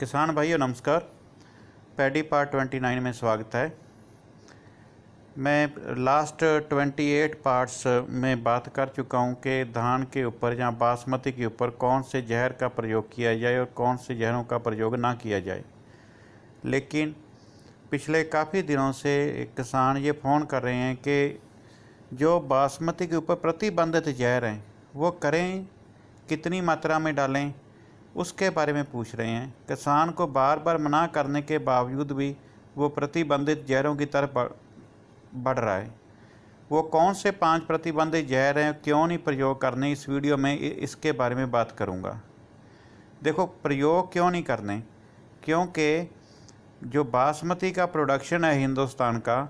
किसान भाइयों नमस्कार पैडी पार्ट ट्वेंटी नाइन में स्वागत है मैं लास्ट ट्वेंटी एट पार्ट्स में बात कर चुका हूँ कि धान के ऊपर या बासमती के ऊपर कौन से जहर का प्रयोग किया जाए और कौन से जहरों का प्रयोग ना किया जाए लेकिन पिछले काफ़ी दिनों से किसान ये फ़ोन कर रहे हैं कि जो बासमती के ऊपर प्रतिबंधित जहर हैं वो करें कितनी मात्रा में डालें उसके बारे में पूछ रहे हैं किसान को बार बार मना करने के बावजूद भी वो प्रतिबंधित जहरों की तरफ बढ़ रहा है वो कौन से पांच प्रतिबंधित जहर हैं क्यों नहीं प्रयोग करने इस वीडियो में इसके बारे में बात करूँगा देखो प्रयोग क्यों नहीं करने क्योंकि जो बासमती का प्रोडक्शन है हिंदुस्तान का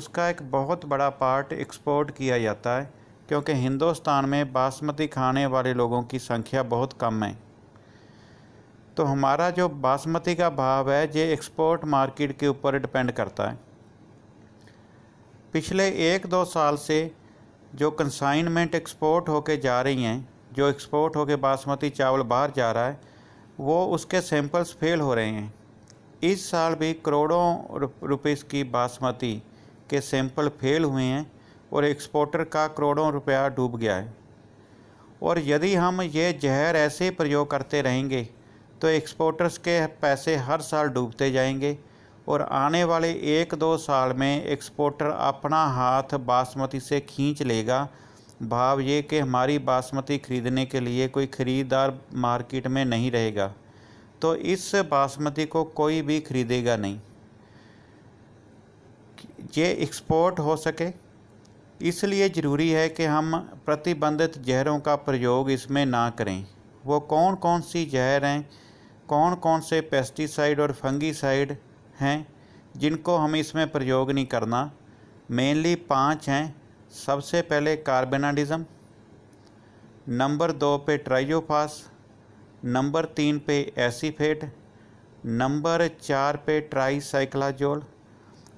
उसका एक बहुत बड़ा पार्ट एक्सपोर्ट किया जाता है क्योंकि हिंदुस्तान में बासमती खाने वाले लोगों की संख्या बहुत कम है तो हमारा जो बासमती का भाव है ये एक्सपोर्ट मार्केट के ऊपर डिपेंड करता है पिछले एक दो साल से जो कंसाइनमेंट एक्सपोर्ट होके जा रही हैं जो एक्सपोर्ट होके बासमती चावल बाहर जा रहा है वो उसके सैंपल्स फेल हो रहे हैं इस साल भी करोड़ों रुपीस की बासमती के सैंपल फेल हुए हैं और एक्सपोर्टर का करोड़ों रुपया डूब गया है और यदि हम ये जहर ऐसे प्रयोग करते रहेंगे तो एक्सपोर्टर्स के पैसे हर साल डूबते जाएंगे और आने वाले एक दो साल में एक्सपोर्टर अपना हाथ बासमती से खींच लेगा भाव ये कि हमारी बासमती खरीदने के लिए कोई ख़रीदार मार्केट में नहीं रहेगा तो इस बासमती को कोई भी ख़रीदेगा नहीं ये एक्सपोर्ट हो सके इसलिए ज़रूरी है कि हम प्रतिबंधित जहरों का प्रयोग इसमें ना करें वो कौन कौन सी जहर हैं कौन कौन से पेस्टिसाइड और फंगीसाइड हैं जिनको हम इसमें प्रयोग नहीं करना मेनली पांच हैं सबसे पहले कार्बेनाडिज़म नंबर दो पे ट्राइजोफास नंबर तीन पे एसीफेट नंबर चार पे ट्राईसाइक्लाजोल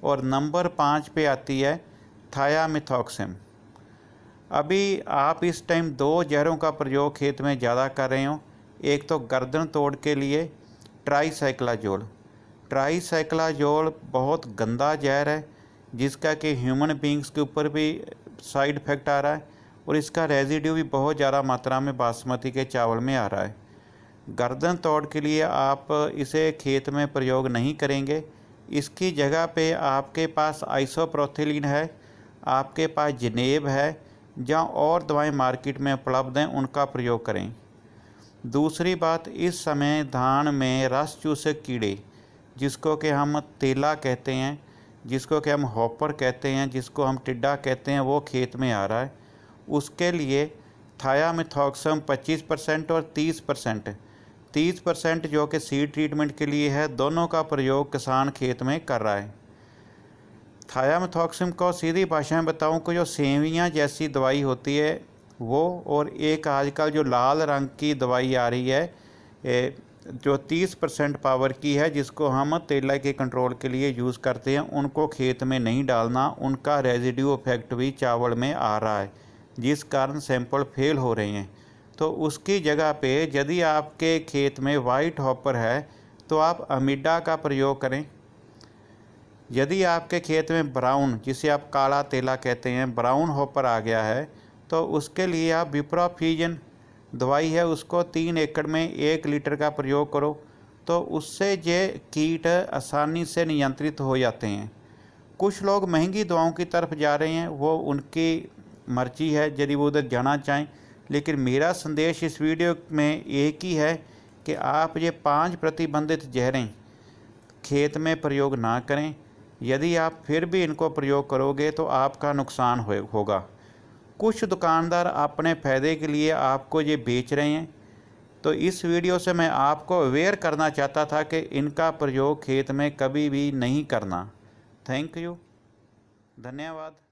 और नंबर पाँच पे आती है थायामिथॉक्सिम अभी आप इस टाइम दो जहरों का प्रयोग खेत में ज़्यादा कर रहे हो एक तो गर्दन तोड़ के लिए ट्राईसाइक्लाजोल ट्राईसाइक्लाजोल बहुत गंदा जहर है जिसका कि ह्यूमन बींग्स के ऊपर भी साइड इफ़ेक्ट आ रहा है और इसका रेजिड्यू भी बहुत ज़्यादा मात्रा में बासमती के चावल में आ रहा है गर्दन तोड़ के लिए आप इसे खेत में प्रयोग नहीं करेंगे इसकी जगह पे आपके पास आइसोप्रोथिलीन है आपके पास जिनेब है जहाँ और दवाएं मार्केट में उपलब्ध हैं उनका प्रयोग करें दूसरी बात इस समय धान में रस चूसे कीड़े जिसको कि हम तेला कहते हैं जिसको कि हम हॉपर कहते हैं जिसको हम टिड्डा कहते हैं वो खेत में आ रहा है उसके लिए थाया मिथॉक्सम 25 परसेंट और 30 परसेंट तीस परसेंट जो कि सीड ट्रीटमेंट के लिए है दोनों का प्रयोग किसान खेत में कर रहा है थाया मिथॉक्सम को सीधी भाषा में बताऊँ कि जो सेवियाँ जैसी दवाई होती है वो और एक आजकल जो लाल रंग की दवाई आ रही है ए, जो 30 परसेंट पावर की है जिसको हम तेला के कंट्रोल के लिए यूज़ करते हैं उनको खेत में नहीं डालना उनका रेजिड्यू इफेक्ट भी चावल में आ रहा है जिस कारण सैंपल फेल हो रहे हैं तो उसकी जगह पे यदि आपके खेत में वाइट हॉपर है तो आप अमीडा का प्रयोग करें यदि आपके खेत में ब्राउन जिसे आप काला तेला कहते हैं ब्राउन हॉपर आ गया है तो उसके लिए आप विप्रोफ्यूजन दवाई है उसको तीन एकड़ में एक लीटर का प्रयोग करो तो उससे ये कीट आसानी से नियंत्रित हो जाते हैं कुछ लोग महंगी दवाओं की तरफ जा रहे हैं वो उनकी मर्जी है यदि वो उधर जाना चाहें लेकिन मेरा संदेश इस वीडियो में एक ही है कि आप ये पांच प्रतिबंधित जहरें खेत में प्रयोग ना करें यदि आप फिर भी इनको प्रयोग करोगे तो आपका नुकसान हो, होगा कुछ दुकानदार अपने फ़ायदे के लिए आपको ये बेच रहे हैं तो इस वीडियो से मैं आपको अवेयर करना चाहता था कि इनका प्रयोग खेत में कभी भी नहीं करना थैंक यू धन्यवाद